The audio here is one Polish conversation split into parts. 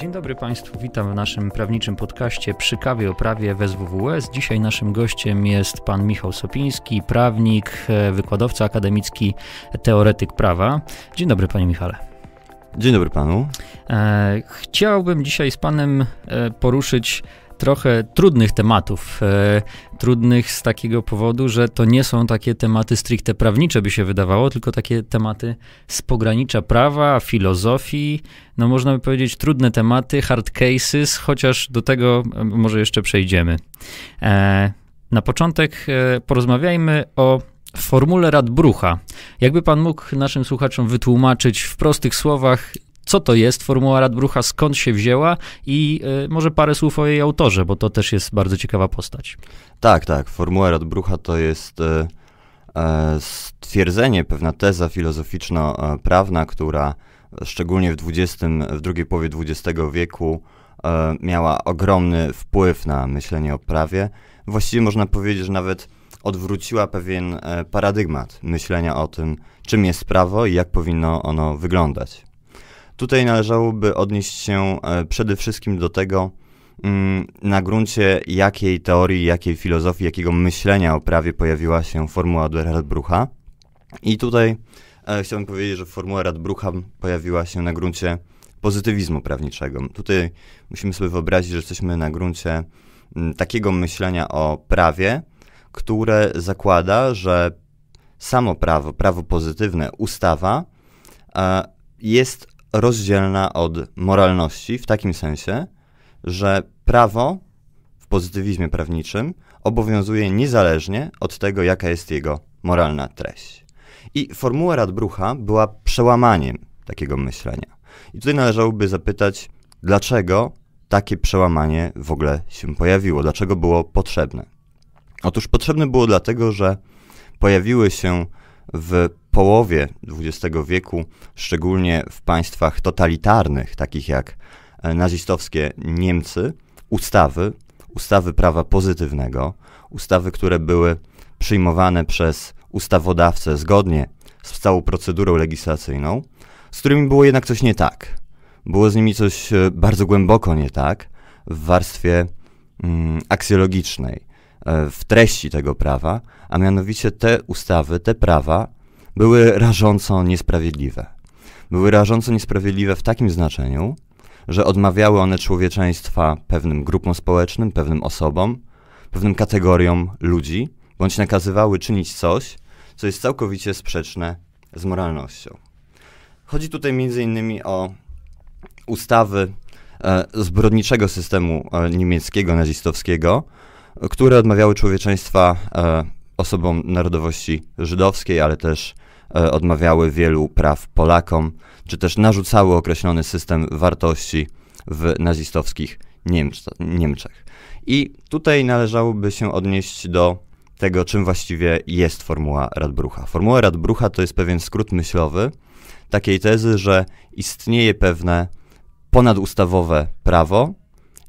Dzień dobry Państwu, witam w naszym prawniczym podcaście przy kawie o prawie w SWWS. Dzisiaj naszym gościem jest pan Michał Sopiński, prawnik, e, wykładowca akademicki, teoretyk prawa. Dzień dobry Panie Michale. Dzień dobry Panu. E, chciałbym dzisiaj z Panem e, poruszyć trochę trudnych tematów. E, trudnych z takiego powodu, że to nie są takie tematy stricte prawnicze, by się wydawało, tylko takie tematy z pogranicza prawa, filozofii, no można by powiedzieć trudne tematy, hard cases, chociaż do tego e, może jeszcze przejdziemy. E, na początek e, porozmawiajmy o formule Radbrucha. Jakby pan mógł naszym słuchaczom wytłumaczyć w prostych słowach, co to jest formuła Radbrucha, skąd się wzięła i y, może parę słów o jej autorze, bo to też jest bardzo ciekawa postać. Tak, tak. Formuła Radbrucha to jest y, e, stwierdzenie, pewna teza filozoficzno-prawna, która szczególnie w, 20, w drugiej połowie XX wieku e, miała ogromny wpływ na myślenie o prawie. Właściwie można powiedzieć, że nawet odwróciła pewien e, paradygmat myślenia o tym, czym jest prawo i jak powinno ono wyglądać. Tutaj należałoby odnieść się e, przede wszystkim do tego, mm, na gruncie jakiej teorii, jakiej filozofii, jakiego myślenia o prawie pojawiła się formuła Radbrucha. I tutaj e, chciałbym powiedzieć, że formuła Radbrucha pojawiła się na gruncie pozytywizmu prawniczego. Tutaj musimy sobie wyobrazić, że jesteśmy na gruncie mm, takiego myślenia o prawie, które zakłada, że samo prawo, prawo pozytywne, ustawa, e, jest rozdzielna od moralności w takim sensie, że prawo w pozytywizmie prawniczym obowiązuje niezależnie od tego, jaka jest jego moralna treść. I formuła Radbrucha była przełamaniem takiego myślenia. I tutaj należałoby zapytać, dlaczego takie przełamanie w ogóle się pojawiło, dlaczego było potrzebne. Otóż potrzebne było dlatego, że pojawiły się w połowie XX wieku, szczególnie w państwach totalitarnych, takich jak e, nazistowskie Niemcy, ustawy, ustawy prawa pozytywnego, ustawy, które były przyjmowane przez ustawodawcę zgodnie z całą procedurą legislacyjną, z którymi było jednak coś nie tak. Było z nimi coś e, bardzo głęboko nie tak w warstwie mm, aksjologicznej, E, w treści tego prawa, a mianowicie te ustawy, te prawa były rażąco niesprawiedliwe. Były rażąco niesprawiedliwe w takim znaczeniu, że odmawiały one człowieczeństwa pewnym grupom społecznym, pewnym osobom, pewnym kategoriom ludzi, bądź nakazywały czynić coś, co jest całkowicie sprzeczne z moralnością. Chodzi tutaj m.in. o ustawy e, zbrodniczego systemu e, niemieckiego, nazistowskiego, które odmawiały człowieczeństwa e, osobom narodowości żydowskiej, ale też e, odmawiały wielu praw Polakom, czy też narzucały określony system wartości w nazistowskich Niemczech. I tutaj należałoby się odnieść do tego, czym właściwie jest formuła Radbrucha. Formuła Radbrucha to jest pewien skrót myślowy takiej tezy, że istnieje pewne ponadustawowe prawo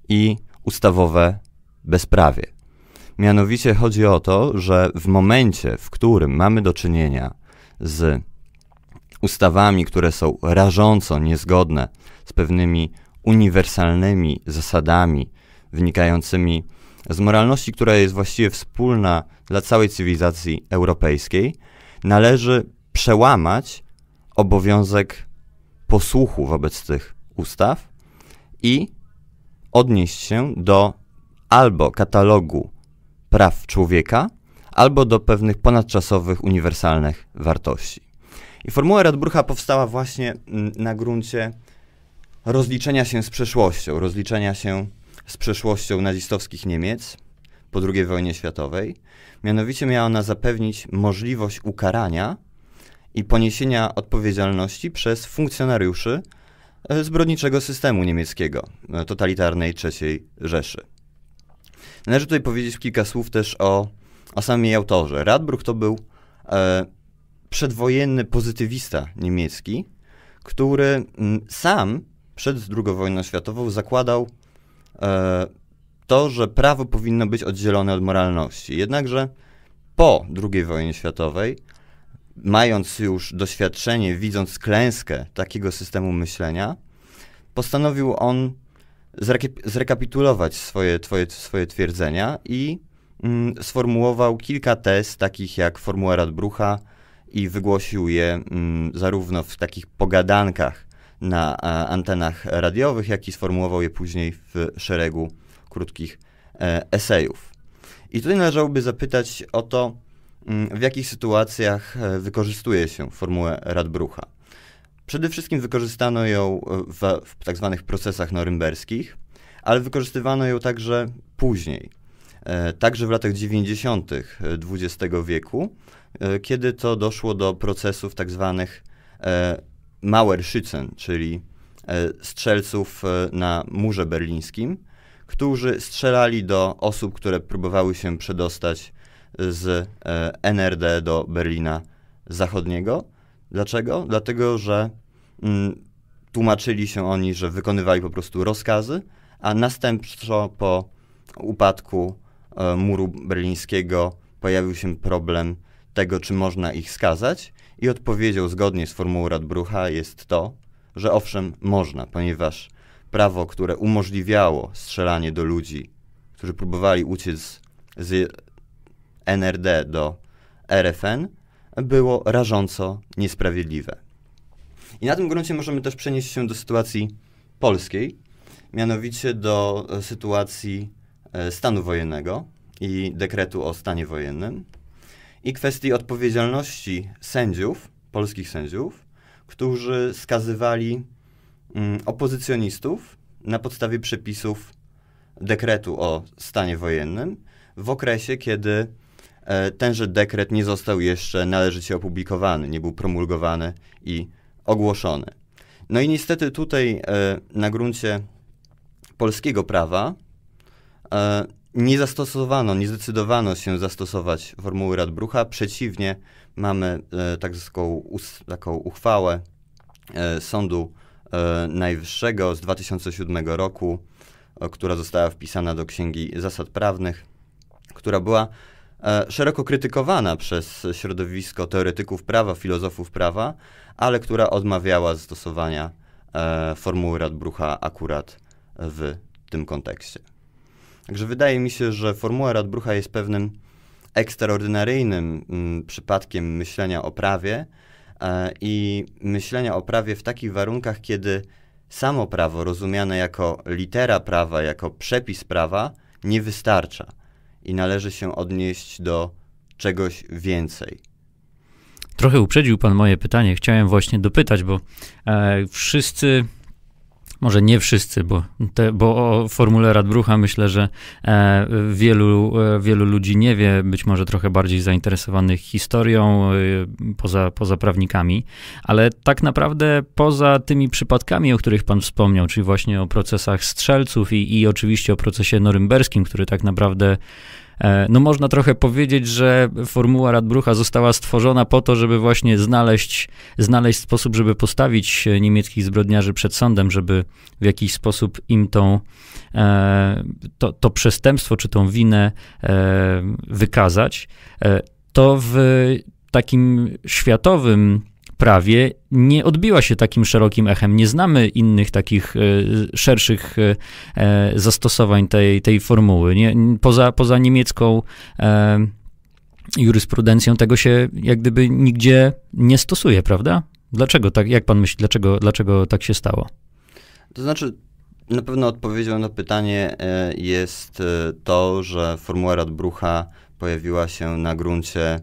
i ustawowe bezprawie. Mianowicie chodzi o to, że w momencie, w którym mamy do czynienia z ustawami, które są rażąco niezgodne z pewnymi uniwersalnymi zasadami wynikającymi z moralności, która jest właściwie wspólna dla całej cywilizacji europejskiej, należy przełamać obowiązek posłuchu wobec tych ustaw i odnieść się do albo katalogu praw człowieka albo do pewnych ponadczasowych, uniwersalnych wartości. I formuła Radbrucha powstała właśnie mm, na gruncie rozliczenia się z przeszłością, rozliczenia się z przeszłością nazistowskich Niemiec po II wojnie światowej. Mianowicie miała ona zapewnić możliwość ukarania i poniesienia odpowiedzialności przez funkcjonariuszy e, zbrodniczego systemu niemieckiego, e, totalitarnej III Rzeszy. Należy tutaj powiedzieć kilka słów też o, o samym jej autorze. Radbruch to był e, przedwojenny pozytywista niemiecki, który m, sam przed II wojną światową zakładał e, to, że prawo powinno być oddzielone od moralności. Jednakże po II wojnie światowej, mając już doświadczenie, widząc klęskę takiego systemu myślenia, postanowił on zrekapitulować swoje, twoje, swoje twierdzenia i mm, sformułował kilka tez, takich jak formuła Radbrucha i wygłosił je mm, zarówno w takich pogadankach na a, antenach radiowych, jak i sformułował je później w szeregu krótkich e, esejów. I tutaj należałoby zapytać o to, mm, w jakich sytuacjach e, wykorzystuje się formułę Radbrucha. Przede wszystkim wykorzystano ją e, w, w tak zwanych procesach norymberskich, ale wykorzystywano ją także później, e, także w latach 90. XX wieku, e, kiedy to doszło do procesów tak zwanych Mauerschützen, czyli strzelców na murze berlińskim, którzy strzelali do osób, które próbowały się przedostać z NRD do Berlina Zachodniego. Dlaczego? Dlatego, że mm, tłumaczyli się oni, że wykonywali po prostu rozkazy, a następczo po upadku e, muru berlińskiego pojawił się problem tego, czy można ich skazać i odpowiedzią zgodnie z formułą Radbrucha jest to, że owszem, można, ponieważ prawo, które umożliwiało strzelanie do ludzi, którzy próbowali uciec z NRD do RFN, było rażąco niesprawiedliwe. I na tym gruncie możemy też przenieść się do sytuacji polskiej, mianowicie do e, sytuacji e, stanu wojennego i dekretu o stanie wojennym i kwestii odpowiedzialności sędziów, polskich sędziów, którzy skazywali mm, opozycjonistów na podstawie przepisów dekretu o stanie wojennym w okresie, kiedy E, tenże dekret nie został jeszcze należycie opublikowany, nie był promulgowany i ogłoszony. No i niestety tutaj e, na gruncie polskiego prawa e, nie zastosowano, nie zdecydowano się zastosować formuły Radbrucha. Przeciwnie, mamy taką, taką uchwałę Sądu Najwyższego z 2007 roku, która została wpisana do Księgi Zasad Prawnych, która była E, szeroko krytykowana przez środowisko teoretyków prawa, filozofów prawa, ale która odmawiała zastosowania e, formuły Radbrucha akurat w tym kontekście. Także wydaje mi się, że formuła Radbrucha jest pewnym ekstraordynaryjnym mm, przypadkiem myślenia o prawie e, i myślenia o prawie w takich warunkach, kiedy samo prawo rozumiane jako litera prawa, jako przepis prawa nie wystarcza i należy się odnieść do czegoś więcej. Trochę uprzedził Pan moje pytanie. Chciałem właśnie dopytać, bo e, wszyscy może nie wszyscy, bo, te, bo o formule Radbrucha myślę, że e, wielu, e, wielu ludzi nie wie, być może trochę bardziej zainteresowanych historią, e, poza, poza prawnikami, ale tak naprawdę poza tymi przypadkami, o których pan wspomniał, czyli właśnie o procesach strzelców i, i oczywiście o procesie norymberskim, który tak naprawdę E, no można trochę powiedzieć, że formuła Radbrucha została stworzona po to, żeby właśnie znaleźć, znaleźć sposób, żeby postawić niemieckich zbrodniarzy przed sądem, żeby w jakiś sposób im tą, e, to, to przestępstwo czy tą winę e, wykazać. To w takim światowym prawie nie odbiła się takim szerokim echem. Nie znamy innych takich e, szerszych e, e, zastosowań tej, tej formuły. Nie, poza, poza niemiecką jurysprudencją tego się jak gdyby nigdzie nie stosuje, prawda? Dlaczego tak, jak pan myśli, dlaczego, dlaczego tak się stało? To znaczy, na pewno odpowiedzią na pytanie jest to, że formuła Radbrucha pojawiła się na gruncie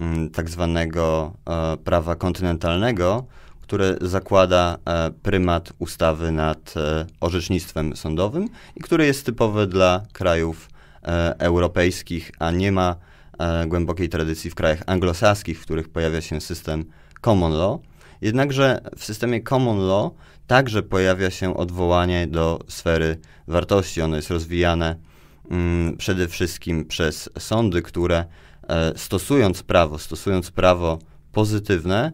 Mm, tak zwanego e, prawa kontynentalnego, które zakłada e, prymat ustawy nad e, orzecznictwem sądowym i które jest typowe dla krajów europejskich, a nie ma głębokiej tradycji w krajach anglosaskich, w których pojawia się system common law. Jednakże w systemie common law także pojawia się odwołanie do sfery wartości. Ono jest rozwijane mm, przede wszystkim przez sądy, które E, stosując prawo, stosując prawo pozytywne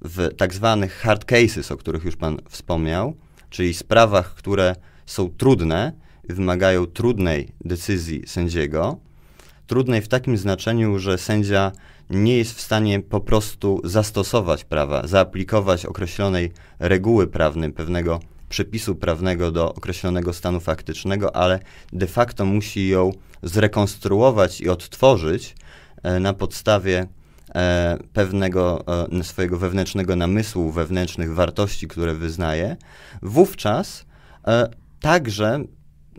w tak zwanych hard cases, o których już Pan wspomniał, czyli sprawach, które są trudne, wymagają trudnej decyzji sędziego, trudnej w takim znaczeniu, że sędzia nie jest w stanie po prostu zastosować prawa, zaaplikować określonej reguły prawnej, pewnego przepisu prawnego do określonego stanu faktycznego, ale de facto musi ją zrekonstruować i odtworzyć E, na podstawie e, pewnego e, swojego wewnętrznego namysłu, wewnętrznych wartości, które wyznaje, wówczas także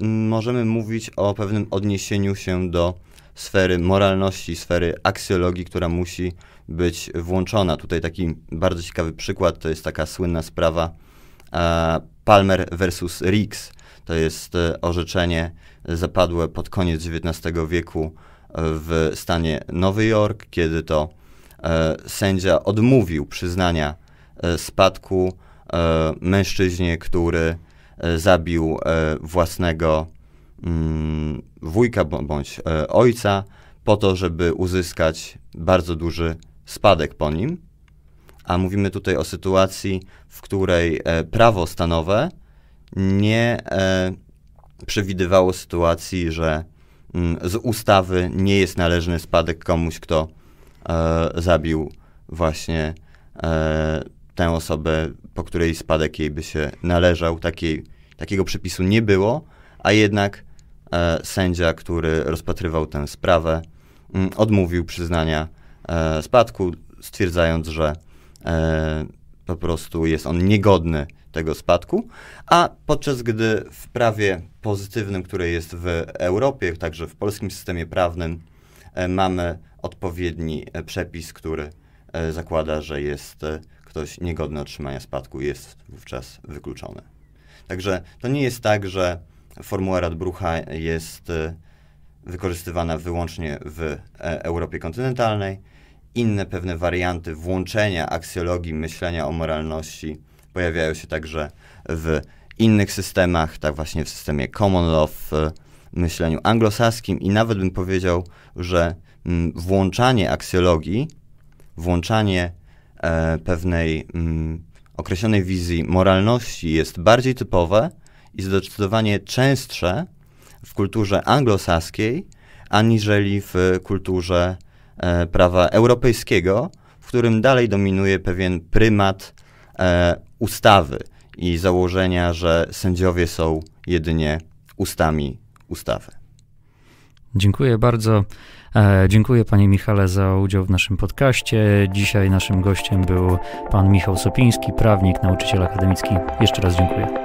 możemy mówić o pewnym odniesieniu się do sfery moralności, sfery aksjologii, która musi być włączona. Tutaj taki bardzo ciekawy przykład to jest taka słynna sprawa Palmer versus Riggs. To jest orzeczenie zapadłe pod koniec XIX wieku w stanie Nowy Jork, kiedy to e, sędzia odmówił przyznania e, spadku e, mężczyźnie, który zabił własnego mm, wujka bądź ojca po to, żeby uzyskać bardzo duży spadek po nim. A mówimy tutaj o sytuacji, w której prawo stanowe nie przewidywało sytuacji, że Mm, z ustawy nie jest należny spadek komuś, kto e, zabił właśnie e, tę osobę, po której spadek jej by się należał. Takiej, takiego przepisu nie było, a jednak e, sędzia, który rozpatrywał tę sprawę, m, mm, odmówił przyznania e, spadku, stwierdzając, że e, po prostu jest on niegodny tego spadku, a podczas gdy w prawie pozytywnym, które jest w Europie, także w polskim systemie prawnym, e, mamy odpowiedni e, przepis, który e, zakłada, że jest ktoś niegodny otrzymania spadku jest wówczas wykluczony. Także to nie jest tak, że formuła Radbrucha jest wykorzystywana wyłącznie w Europie kontynentalnej. Inne pewne warianty włączenia aksjologii myślenia o moralności Pojawiają się także w innych systemach, tak właśnie w systemie common law, w myśleniu anglosaskim i nawet bym powiedział, że mm, włączanie aksjologii, włączanie e, pewnej mm, określonej wizji moralności jest bardziej typowe i zdecydowanie częstsze w kulturze anglosaskiej, aniżeli w kulturze e, prawa europejskiego, w którym dalej dominuje pewien prymat e, ustawy i założenia, że sędziowie są jedynie ustami ustawy. Dziękuję bardzo. E, dziękuję Panie Michale za udział w naszym podcaście. Dzisiaj naszym gościem był Pan Michał Sopiński, prawnik, nauczyciel akademicki. Jeszcze raz dziękuję.